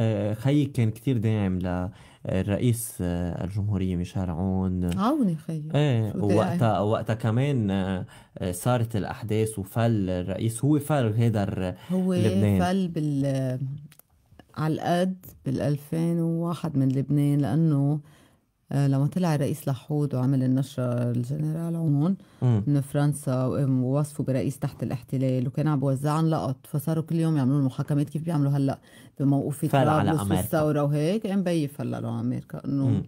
آه، خيي كان كثير داعم للرئيس آه، آه، الجمهورية ميشيل عون عوني خيي ايه وقتها وقتها كمان صارت الأحداث وفل الرئيس هو فل هذا هو لبنان فل بال على القد بال 2001 من لبنان لأنه آه، لما طلع الرئيس لحود وعمل النشرة الجنرال عون من فرنسا ووصفه آه، برئيس تحت الاحتلال وكان عم بوزع لقط فصاروا كل يوم يعملوا المحاكمات كيف بيعملوا هلا بموقف طرابلس والثورة وهيك إيه، مبيف هلا لأمريكا انه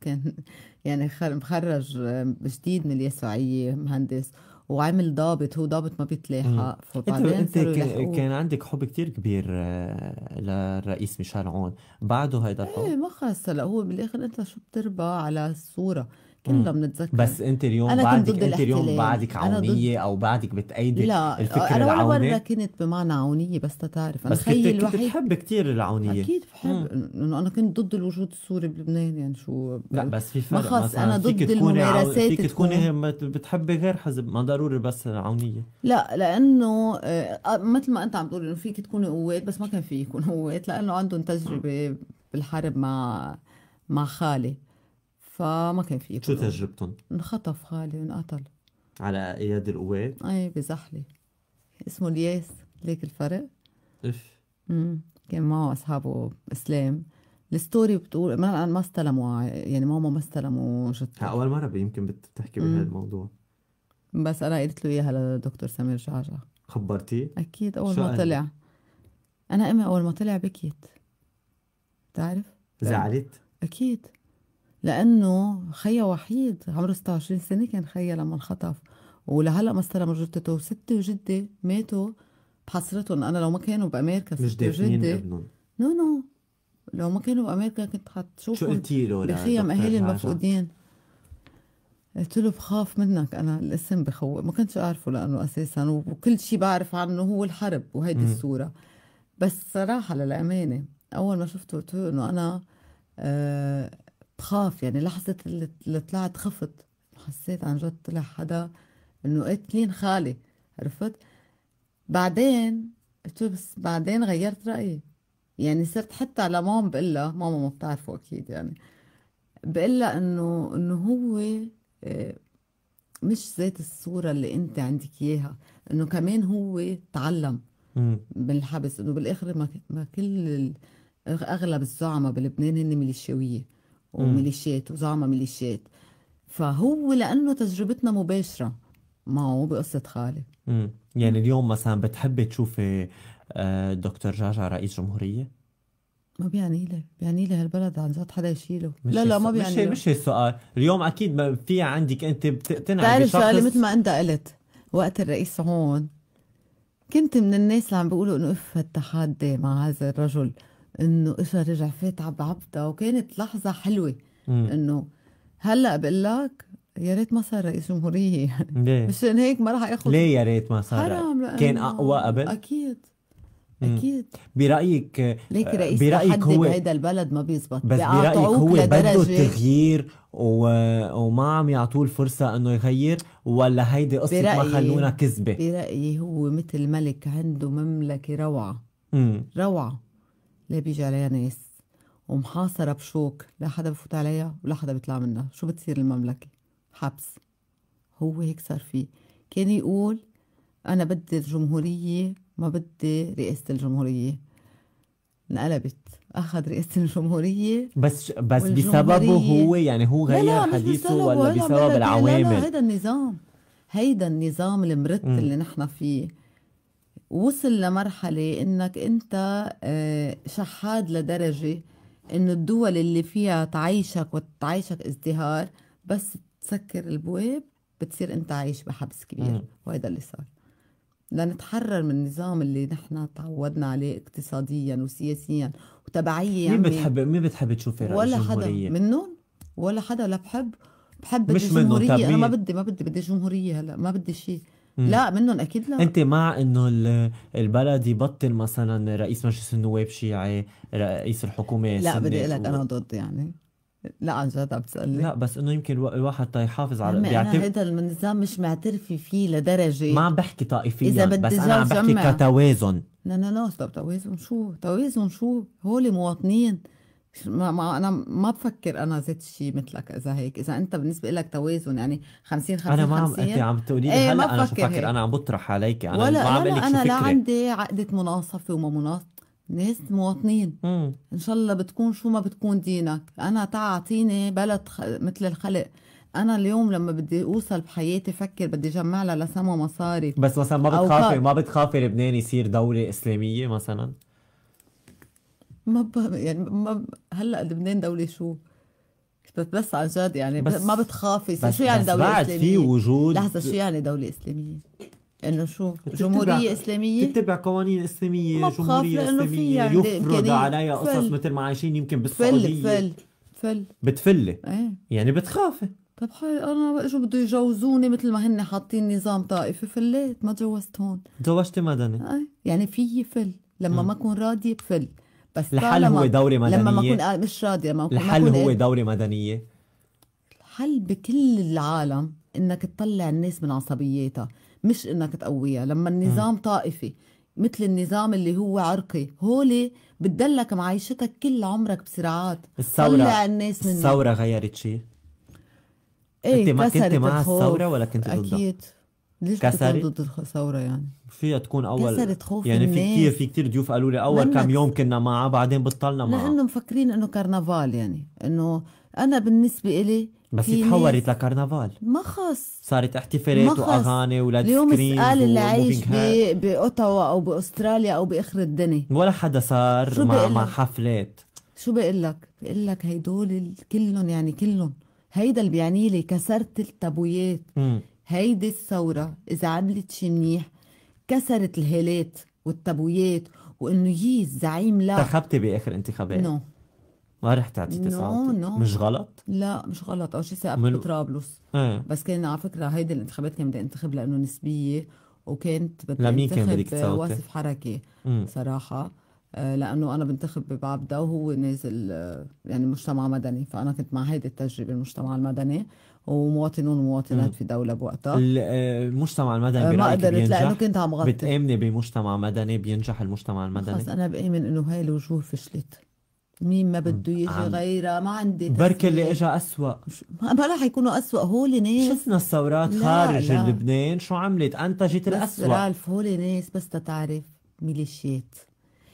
كان يعني مخرج آه، جديد من اليسوعية مهندس وعمل ضابط هو ضابط ما بيتلاحق فبعدين انت, انت كان عندك حب كتير كبير آه، للرئيس ميشيل عون بعده هيدا الحب ايه ما خلص هلا هو بالاخر انت شو بتربى على الصوره كلنا بنتذكر بس انت اليوم أنا بعدك ضد انت اليوم بعدك عونيه ضد... او بعدك بتأيدي لا انا ولا مره كنت بمعنى عونيه بس تتعرف انا بس خيي كنت الوحيد بتحب كثير العونيه اكيد بحب انه انا كنت ضد الوجود السوري بلبنان يعني شو لا بس في فرق ما خاص انا ضد الممارسات فيك تكوني بتحبي غير حزب ما ضروري بس عونيه لا لانه آه، آه، مثل ما انت عم تقول انه فيك تكوني قوات بس ما كان يكون قوات لانه عندهم تجربه بالحرب مع مع خالي فما كان في شو تجربتهم؟ انخطف خالي وانقتل على اياد القوات؟ اي بزحله اسمه الياس ليك الفرق؟ اف امم كان معه اصحابه اسلام الستوري بتقول ما ما استلموا يعني ماما ما استلموا شطة اول مره يمكن بتحكي بهذا الموضوع بس انا قلت له اياها للدكتور سمير جعجع خبرتيه؟ اكيد اول ما طلع انا امي اول ما طلع بكيت بتعرف؟ زعلت؟ اكيد لأنه خيا وحيد عمره 26 سنة كان خيا لما انخطف ولهلا ما استلم جثته وستي وجدي ماتوا بحسرتهم أنا لو ما كانوا بأمريكا مش وجدي ابنهم نو نو لو ما كانوا بأمريكا كنت حتشوفهم شو قلتي له لخيم أهالي المفقودين قلت له بخاف منك انا الاسم بخوف ما كنتش اعرفه لانه اساسا وكل شيء بعرف عنه هو الحرب وهيدي الصوره بس صراحه للامانه اول ما شفته قلت له انه انا آه بخاف يعني لحظة اللي طلعت خفت حسيت عن جد طلع حدا انه قاتلين إيه، خالي عرفت بعدين قلت بس بعدين غيرت رأيي يعني صرت حتى على ماما بقول لها ماما ما بتعرفه اكيد يعني بقول لها انه انه هو آه، مش ذات الصورة اللي انت عندك اياها انه كمان هو تعلم من الحبس انه بالاخر ما كل اغلب الزعماء بلبنان هن ميليشياويه وميليشيات وزعمة ميليشيات فهو لانه تجربتنا مباشره معه بقصه خالد امم يعني اليوم مثلا بتحبي تشوفي آه، دكتور جعجع رئيس جمهوريه؟ ما بيعني لي بيعني لي هالبلد عن جد حدا يشيله لا لا ما بيعني مش مش السؤال اليوم اكيد في عندك انت بتقتنعي بتعرف بشخص سؤالي مثل ما انت قلت وقت الرئيس هون كنت من الناس اللي عم بيقولوا انه اف التحدي مع هذا الرجل انه اجى رجع فات عب عبده وكانت لحظه حلوه انه هلا بقول لك يا ريت ما صار رئيس جمهوريه ليه؟ مشان هيك ما راح اخذ ليه يا ريت ما صار حرام كان اقوى قبل اكيد اكيد برايك ليك آه، رئيس برايك هو بهيدا البلد ما بيزبط بس برايك هو بده تغيير و... وما عم يعطوه الفرصه انه يغير ولا هيدي قصه ما خلونا كذبه برايي هو مثل ملك عنده مملكه روعه مم. روعه لا بيجي عليها ناس ومحاصرة بشوك لا حدا بفوت عليها ولا حدا بيطلع منها شو بتصير المملكة حبس هو هيك صار فيه كان يقول أنا بدي الجمهورية ما بدي رئاسة الجمهورية انقلبت أخذ رئاسة الجمهورية بس بس بسببه هو يعني هو غير لا لا حديثه ولا بسبب العوامل لا لا هيدا النظام هيدا النظام المرت اللي نحن فيه وصل لمرحلة انك انت آه، شحاد لدرجة انه الدول اللي فيها تعيشك وتعيشك ازدهار بس تسكر البواب بتصير انت عايش بحبس كبير وهذا اللي صار لنتحرر من النظام اللي نحن تعودنا عليه اقتصاديا وسياسيا وتبعية مين بتحب مين بتحب تشوفي رئيس ولا حدا منهم ولا حدا لا بحب بحب بدي جمهورية انا ما بدي ما بدي بدي جمهورية هلا ما بدي شيء لا منهم اكيد لا انت مع انه البلد يبطل مثلا رئيس مجلس النواب شيعي رئيس الحكومه لا بدي اقول لك و... انا ضد يعني لا عن جد عم تسألني لا بس انه يمكن الواحد تيحافظ طيب على بيعتبر هذا النظام مش معترف فيه لدرجه ما عم بحكي طائفيا إذا بدي بس انا عم بحكي جمع. كتوازن لا لا لا طب توازن شو؟ توازن شو؟ هول مواطنين ما, ما انا ما بفكر انا زيت شيء مثلك اذا هيك اذا انت بالنسبه لك توازن يعني 50 50 انا ما عم انت عم تقولي لي ايه هلا انا شو بفكر انا عم بطرح عليك انا ولا ما عم بقول لك انا لا عندي عقده مناصفه وما مناصفه ناس مواطنين مم. ان شاء الله بتكون شو ما بتكون دينك انا تعطيني بلد خ... مثل الخلق انا اليوم لما بدي اوصل بحياتي فكر بدي جمع لها لسما مصاري بس مثلا ما بتخافي ما بتخافي لبنان يصير دوله اسلاميه مثلا ما ب... يعني ما ب... هلا لبنان دوله شو بس عن جد يعني بس ما بتخافي بس شو يعني بس دولة بعد إسلامية؟ في وجود لحظة شو يعني دولة إسلامية؟ انه شو جمهورية اسلامية تتبع قوانين اسلامية جمهورية اسلامية يعني يفرض عليها قصص مثل ما عايشين يمكن بالسعودية فل فل فل بتفلي ايه يعني بتخافي طب حي انا شو بده يجوزوني مثل ما هن حاطين نظام طائفي فليت ما تجوزت هون تزوجتي مدني ايه يعني في فل لما م. ما اكون راضية بفل بس الحل هو دوري مدنية لما ما اكون آه، مش راضية ما الحل هو إيه؟ دوري مدنية الحل بكل العالم انك تطلع الناس من عصبياتها مش انك تقويها لما النظام م. طائفي مثل النظام اللي هو عرقي هولي بتدلك معيشتك كل عمرك بصراعات الثورة طلع الناس من الثورة غيرت شيء؟ ايه انت ما كنت مع الثورة ولا كنت ضدها؟ اكيد ليش كسرت ضد الثوره يعني فيها تكون اول كسرت خوف يعني في كثير في كثير ضيوف قالوا لي اول كم يوم كنا معه بعدين بطلنا معه لانه مفكرين انه كرنفال يعني انه انا بالنسبه إلي بس تحولت لكرنفال ما خص صارت احتفالات واغاني ولاد اليوم اسال اللي عايش باوتاوا او باستراليا او باخر الدنيا ولا حدا صار مع, مع حفلات شو بقول لك؟ بقول لك هدول كلهم يعني كلهم هيدا اللي بيعني لي كسرت التابويات هيدي الثورة إذا عملت شي منيح كسرت الهالات والتبويات وإنه يي الزعيم لا انتخبتي بآخر انتخابات؟ نو ما رحت تعطي تسعة نو نو مش غلط؟ لا مش غلط أو شي سقف من... بطرابلس ايه. بس كان على فكرة هيدي الانتخابات كان بدي انتخب لأنه نسبية وكانت بدي لمين كان بدك تصوتي؟ واصف حركة مم. صراحة آه، لانه انا بنتخب ببعبده وهو نازل آه، يعني مجتمع مدني فانا كنت مع هيدي التجربه المجتمع المدني ومواطنون ومواطنات في دوله بوقتها آه، المجتمع المدني ما قدرت لانه كنت عم غطي بتامني بمجتمع مدني بينجح المجتمع المدني خلص انا بامن انه هاي الوجوه فشلت مين ما بده يجي غيرها ما عندي بركي اللي اجى اسوء ما راح يكونوا اسوء هول ناس شفنا الثورات خارج لا. لبنان شو عملت انتجت الاسوء بس رالف هولي ناس بس تتعرف ميليشيات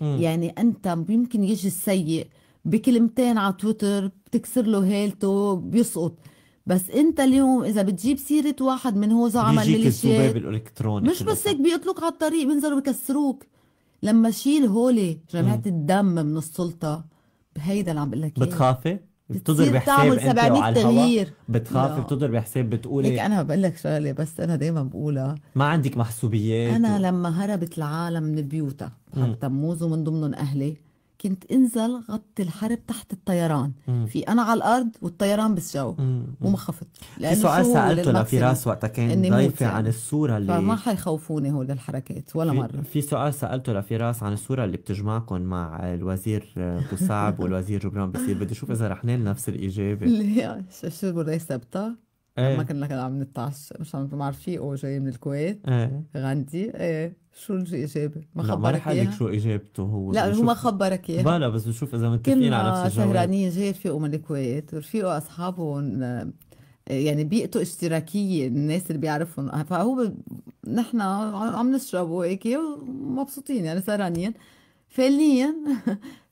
مم. يعني أنت يمكن يجي السيء بكلمتين على تويتر بتكسر له هيلته بيسقط بس انت اليوم اذا بتجيب سيره واحد من هو زعمل ميليشيات الالكتروني مش بس هيك بيطلق على الطريق بينزلوا بكسروك لما شيل هولي جماعه الدم من السلطه هيدا اللي عم بقول لك بتخافي؟ بتضرب حساب انت على بتخافي بتضرب حساب بتقولي ليك انا بقول لك شغله بس انا دايما بقولها ما عندك محسوبيات انا و... لما هربت العالم من بيوتها حرب تموز ومن ضمنهم أهلي كنت انزل غطي الحرب تحت الطيران مم. في انا على الارض والطيران بالجو وما خفت لانه في سؤال سالته لفراس وقتها كان ضيفي يعني. عن الصوره اللي فما حيخوفوني هول الحركات ولا في مره في سؤال سالته لفراس عن الصوره اللي بتجمعكم مع الوزير كوساب والوزير جبران بصير بدي اشوف اذا رح نفس الاجابه هي شو بده ايه. لما كنا كده عم نتعشى مش عم مع رفيقه جاي من الكويت ايه. غندي ايه شو الإجابة؟ ما خبرك ما رح لك شو إجابته هو لا هو ما خبرك إياها بلا بس بشوف إذا متفقين على نفس الجواب سهرانين جاي رفيقه من الكويت ورفيقه أصحابهم آه، يعني بيئته اشتراكية الناس اللي بيعرفهم فهو نحن عم نشرب وهيك ومبسوطين يعني سهرانين فعليا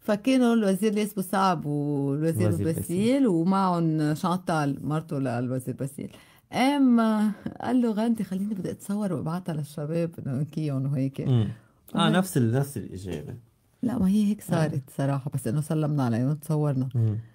فكانوا الوزير ليس بوصعب والوزير باسيل ومعهم شانتال مرته للوزير باسيل قام قال له غاندي خليني بدي اتصور وابعتها للشباب انه انكيهم وهيك اه نفس نفس الاجابه لا ما هي هيك آه. صارت صراحه بس انه سلمنا عليهم وتصورنا مم.